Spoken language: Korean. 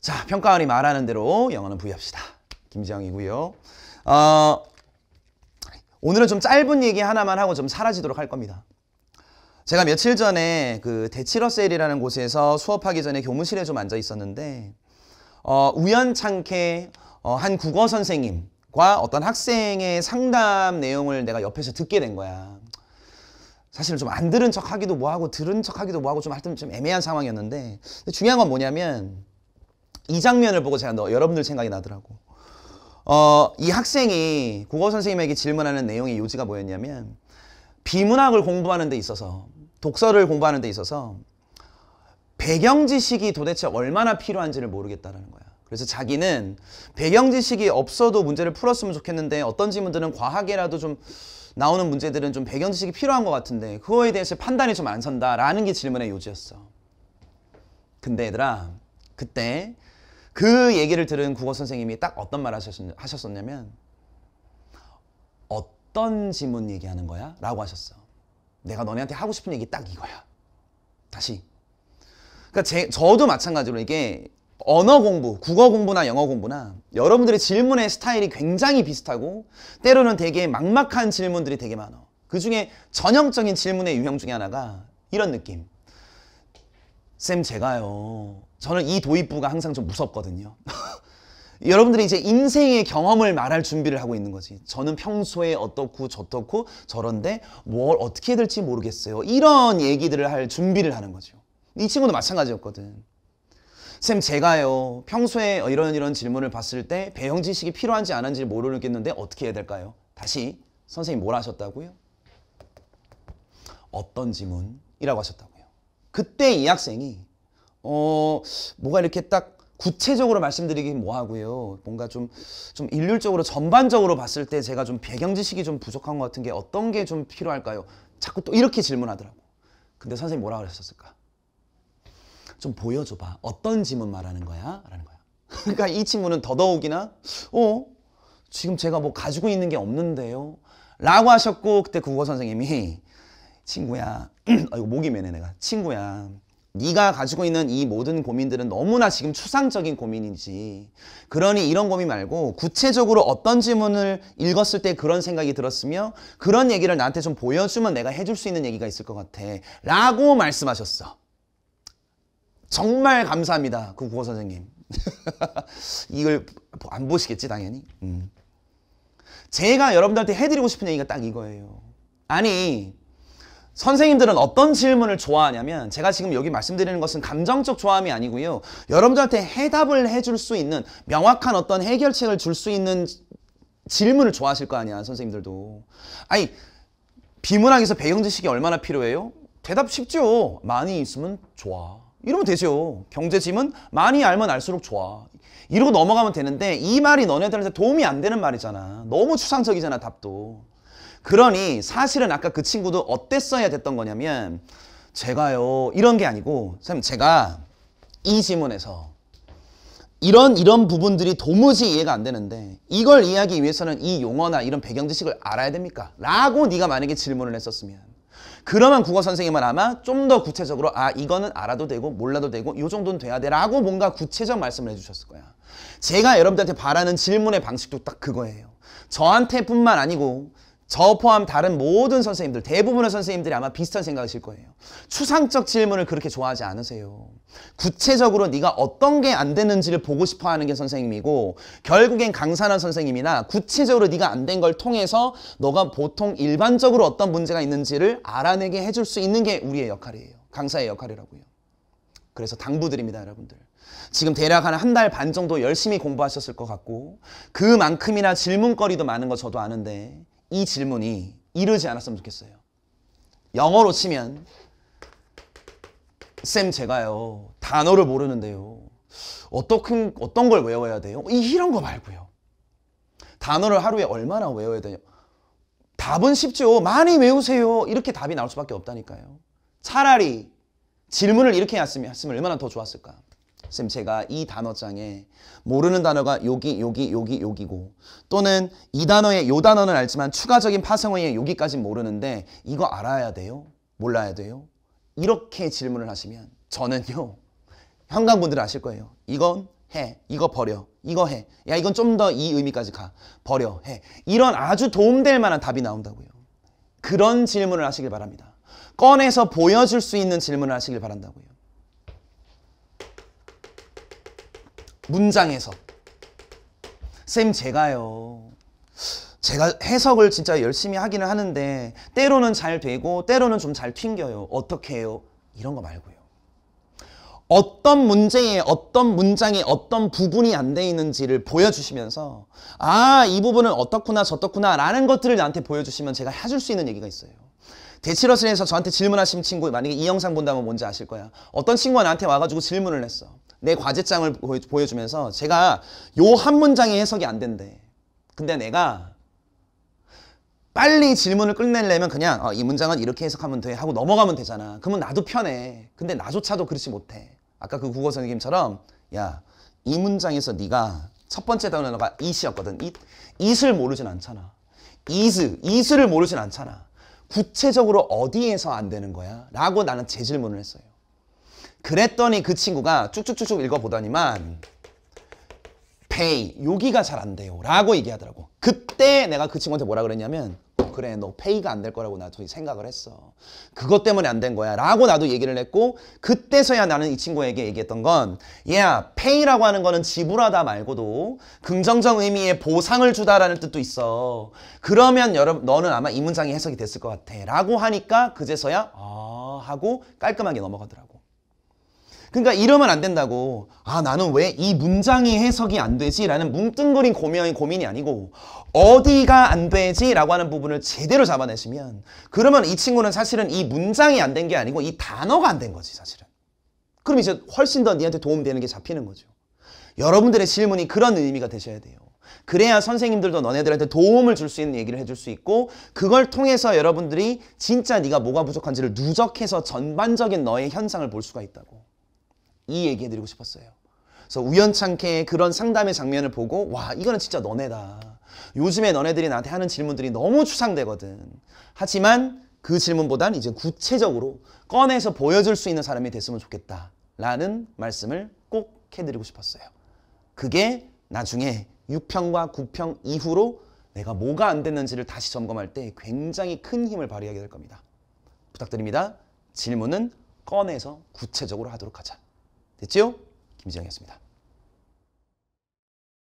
자, 평가원이 말하는 대로 영어는 부여합시다. 김지영이고요. 어, 오늘은 좀 짧은 얘기 하나만 하고 좀 사라지도록 할 겁니다. 제가 며칠 전에 그 대치러셀이라는 곳에서 수업하기 전에 교무실에 좀 앉아 있었는데 어, 우연찮게 어, 한 국어 선생님과 어떤 학생의 상담 내용을 내가 옆에서 듣게 된 거야. 사실 은좀 안 들은 척하기도 뭐하고 들은 척하기도 뭐하고 좀 하여튼 좀 애매한 상황이었는데 중요한 건 뭐냐면 이 장면을 보고 제가 너, 여러분들 생각이 나더라고. 어, 이 학생이 국어 선생님에게 질문하는 내용의 요지가 뭐였냐면 비문학을 공부하는 데 있어서 독서를 공부하는 데 있어서 배경 지식이 도대체 얼마나 필요한지를 모르겠다라는 거야. 그래서 자기는 배경 지식이 없어도 문제를 풀었으면 좋겠는데 어떤 질문들은 과학이라도 좀 나오는 문제들은 좀 배경 지식이 필요한 것 같은데 그거에 대해서 판단이 좀 안 선다라는 게 질문의 요지였어. 근데 얘들아 그때 그 얘기를 들은 국어 선생님이 딱 어떤 말 하셨었냐면 어떤 지문 얘기하는 거야? 라고 하셨어. 내가 너네한테 하고 싶은 얘기 딱 이거야. 다시. 그러니까 제, 저도 마찬가지로 이게 언어 공부, 국어 공부나 영어 공부나 여러분들의 질문의 스타일이 굉장히 비슷하고 때로는 되게 막막한 질문들이 되게 많아. 그 중에 전형적인 질문의 유형 중에 하나가 이런 느낌. 쌤 제가요. 저는 이 도입부가 항상 좀 무섭거든요. 여러분들이 이제 인생의 경험을 말할 준비를 하고 있는 거지. 저는 평소에 어떻고 저떻고 저런데 뭘 어떻게 해야 될지 모르겠어요. 이런 얘기들을 할 준비를 하는 거죠. 이 친구도 마찬가지였거든. 쌤 제가요 평소에 이런 이런 질문을 봤을 때 배영 지식이 필요한지 안 한지 모르겠는데 어떻게 해야 될까요? 다시 선생님 뭘 하셨다고요? 어떤 지문이라고 하셨다고 그때 이 학생이 어 뭐가 이렇게 딱 구체적으로 말씀드리긴 뭐하고요. 뭔가 좀, 좀 일률적으로 전반적으로 봤을 때 제가 좀 배경 지식이 좀 부족한 것 같은 게 어떤 게 좀 필요할까요? 자꾸 또 이렇게 질문하더라고. 근데 선생님 뭐라 그랬었을까? 좀 보여줘봐. 어떤 질문 말하는 거야? 라는 거야. 그러니까 이 친구는 더더욱이나 어? 지금 제가 뭐 가지고 있는 게 없는데요? 라고 하셨고 그때 국어 선생님이 친구야 아이고 목이 메네 내가 친구야 네가 가지고 있는 이 모든 고민들은 너무나 지금 추상적인 고민인지 그러니 이런 고민 말고 구체적으로 어떤 질문을 읽었을 때 그런 생각이 들었으며 그런 얘기를 나한테 좀 보여주면 내가 해줄 수 있는 얘기가 있을 것 같아 라고 말씀하셨어 정말 감사합니다 그 국어 선생님 이걸 안 보시겠지 당연히 음. 제가 여러분들한테 해드리고 싶은 얘기가 딱 이거예요 아니 선생님들은 어떤 질문을 좋아하냐면 제가 지금 여기 말씀드리는 것은 감정적 좋아함이 아니고요. 여러분들한테 해답을 해줄 수 있는 명확한 어떤 해결책을 줄 수 있는 질문을 좋아하실 거 아니야 선생님들도. 아니 비문학에서 배경 지식이 얼마나 필요해요? 대답 쉽죠. 많이 있으면 좋아. 이러면 되죠. 경제지문 많이 알면 알수록 좋아. 이러고 넘어가면 되는데 이 말이 너네들한테 도움이 안 되는 말이잖아. 너무 추상적이잖아 답도. 그러니 사실은 아까 그 친구도 어땠어야 됐던 거냐면 제가요 이런 게 아니고 선생님 제가 이 지문에서 이런 이런 부분들이 도무지 이해가 안 되는데 이걸 이해하기 위해서는 이 용어나 이런 배경 지식을 알아야 됩니까? 라고 네가 만약에 질문을 했었으면 그러면 국어 선생님은 아마 좀 더 구체적으로 아 이거는 알아도 되고 몰라도 되고 요 정도는 돼야 돼 라고 뭔가 구체적 말씀을 해주셨을 거야 제가 여러분들한테 바라는 질문의 방식도 딱 그거예요 저한테뿐만 아니고 저 포함 다른 모든 선생님들 대부분의 선생님들이 아마 비슷한 생각이실 거예요. 추상적 질문을 그렇게 좋아하지 않으세요. 구체적으로 네가 어떤 게 안 되는지를 보고 싶어 하는 게 선생님이고 결국엔 강산한 선생님이나 구체적으로 네가 안 된 걸 통해서 너가 보통 일반적으로 어떤 문제가 있는지를 알아내게 해줄 수 있는 게 우리의 역할이에요. 강사의 역할이라고요. 그래서 당부드립니다, 여러분들. 지금 대략 한 한 달 반 정도 열심히 공부하셨을 것 같고 그만큼이나 질문거리도 많은 거 저도 아는데 이 질문이 이르지 않았으면 좋겠어요. 영어로 치면 쌤 제가요 단어를 모르는데요 어떻 어떤 걸 외워야 돼요? 이런 거 말고요 단어를 하루에 얼마나 외워야 돼요? 답은 쉽죠 많이 외우세요 이렇게 답이 나올 수밖에 없다니까요 차라리 질문을 이렇게 했으면 얼마나 더 좋았을까 쌤 제가 이 단어장에 모르는 단어가 여기 여기 여기 여기고 또는 이 단어의 요 단어는 알지만 추가적인 파생어의 여기까지 모르는데 이거 알아야 돼요? 몰라야 돼요? 이렇게 질문을 하시면 저는요 현관분들 아실 거예요 이건 해 이거 버려 이거 해야 이건 좀 더 이 의미까지 가 버려 해 이런 아주 도움될 만한 답이 나온다고요 그런 질문을 하시길 바랍니다 꺼내서 보여줄 수 있는 질문을 하시길 바란다고요 문장에서 쌤 제가요 제가 해석을 진짜 열심히 하기는 하는데 때로는 잘 되고 때로는 좀 잘 튕겨요 어떻게 해요? 이런 거 말고요 어떤 문제에 어떤 문장에 어떤 부분이 안 돼 있는지를 보여주시면서 아 이 부분은 어떻구나 저떻구나 라는 것들을 나한테 보여주시면 제가 해줄 수 있는 얘기가 있어요 대치러스에서 저한테 질문하신 친구 만약에 이 영상 본다면 뭔지 아실 거야 어떤 친구가 나한테 와가지고 질문을 했어 내 과제장을 보여주면서 제가 요 한 문장의 해석이 안 된대. 근데 내가 빨리 질문을 끝내려면 그냥 어, 이 문장은 이렇게 해석하면 돼 하고 넘어가면 되잖아. 그러면 나도 편해. 근데 나조차도 그렇지 못해. 아까 그 국어 선생님처럼 야 이 문장에서 네가 첫 번째 단어가 it이었거든. it. it을 모르진 않잖아. is, is를 모르진 않잖아. 구체적으로 어디에서 안 되는 거야? 라고 나는 재질문을 했어요. 그랬더니 그 친구가 쭉쭉쭉쭉 읽어보더니만 페이 여기가 잘 안 돼요 라고 얘기하더라고 그때 내가 그 친구한테 뭐라 그랬냐면 어, 그래 너 페이가 안 될 거라고 나도 생각을 했어 그것 때문에 안 된 거야 라고 나도 얘기를 했고 그때서야 나는 이 친구에게 얘기했던 건 야, 페이라고 하는 거는 지불하다 말고도 긍정적 의미의 보상을 주다라는 뜻도 있어 그러면 여러분 너는 아마 이 문장이 해석이 됐을 것 같아 라고 하니까 그제서야 아 하고 깔끔하게 넘어가더라고 그러니까 이러면 안 된다고 아 나는 왜 이 문장이 해석이 안 되지? 라는 뭉뚱그린 고민이, 고민이 아니고 어디가 안 되지? 라고 하는 부분을 제대로 잡아내시면 그러면 이 친구는 사실은 이 문장이 안 된 게 아니고 이 단어가 안 된 거지 사실은 그럼 이제 훨씬 더 니한테 도움되는 게 잡히는 거죠 여러분들의 질문이 그런 의미가 되셔야 돼요 그래야 선생님들도 너네들한테 도움을 줄 수 있는 얘기를 해줄 수 있고 그걸 통해서 여러분들이 진짜 네가 뭐가 부족한지를 누적해서 전반적인 너의 현상을 볼 수가 있다고 이 얘기해드리고 싶었어요. 그래서 우연찮게 그런 상담의 장면을 보고 와 이거는 진짜 너네다. 요즘에 너네들이 나한테 하는 질문들이 너무 추상되거든. 하지만 그 질문보단 이제 구체적으로 꺼내서 보여줄 수 있는 사람이 됐으면 좋겠다. 라는 말씀을 꼭 해드리고 싶었어요. 그게 나중에 6평과 9평 이후로 내가 뭐가 안 됐는지를 다시 점검할 때 굉장히 큰 힘을 발휘하게 될 겁니다. 부탁드립니다. 질문은 꺼내서 구체적으로 하도록 하자. 됐죠 김지영이었습니다.